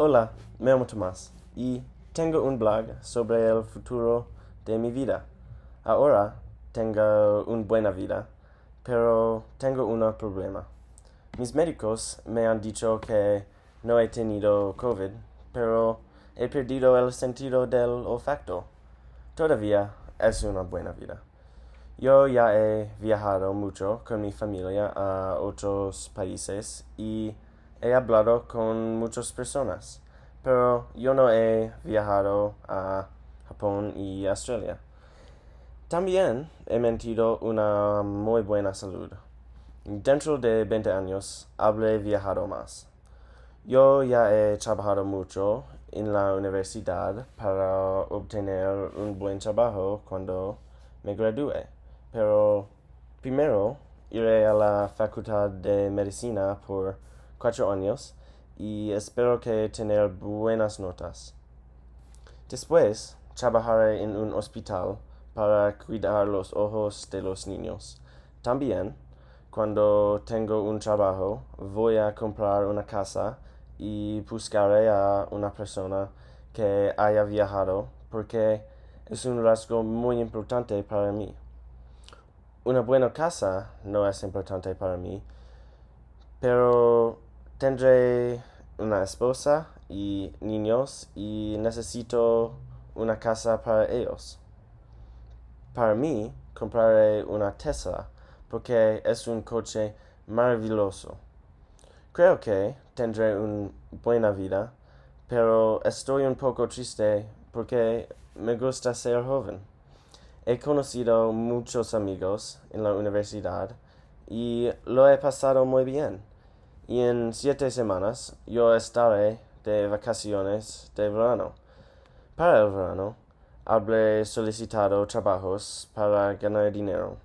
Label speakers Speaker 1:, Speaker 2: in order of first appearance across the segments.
Speaker 1: Hola, me llamo Tomás y tengo un blog sobre el futuro de mi vida. Ahora tengo una buena vida, pero tengo un problema. Mis médicos me han dicho que no he tenido COVID, pero he perdido el sentido del olfato. Todavía es una buena vida. Yo ya he viajado mucho con mi familia a otros países y He hablado con muchas personas, pero yo no he viajado a Japón y Australia. También he mentido una muy buena salud. Dentro de 20 años habré viajado más. Yo ya he trabajado mucho en la universidad para obtener un buen trabajo cuando me gradúe, pero primero iré a la Facultad de Medicina por cuatro años y espero que tener buenas notas. Después, trabajaré en un hospital para cuidar los ojos de los niños. También, cuando tengo un trabajo, voy a comprar una casa y buscaré a una persona que haya viajado porque es un rasgo muy importante para mí. Una buena casa no es importante para mí, pero Tendré una esposa y niños y necesito una casa para ellos. Para mí, compraré una Tesla porque es un coche maravilloso. Creo que tendré una buena vida, pero estoy un poco triste porque me gusta ser joven. He conocido muchos amigos en la universidad y lo he pasado muy bien y en siete semanas yo estaré de vacaciones de verano. Para el verano, habré solicitado trabajos para ganar dinero.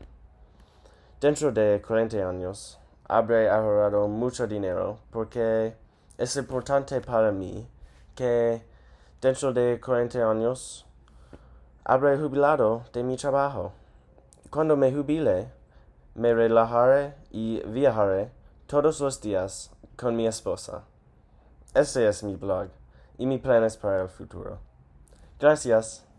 Speaker 1: Dentro de cuarenta años, habré ahorrado mucho dinero porque es importante para mí que dentro de cuarenta años habré jubilado de mi trabajo. Cuando me jubile, me relajaré y viajaré todos los días con mi esposa. ese es mi blog y mis planes para el futuro. Gracias.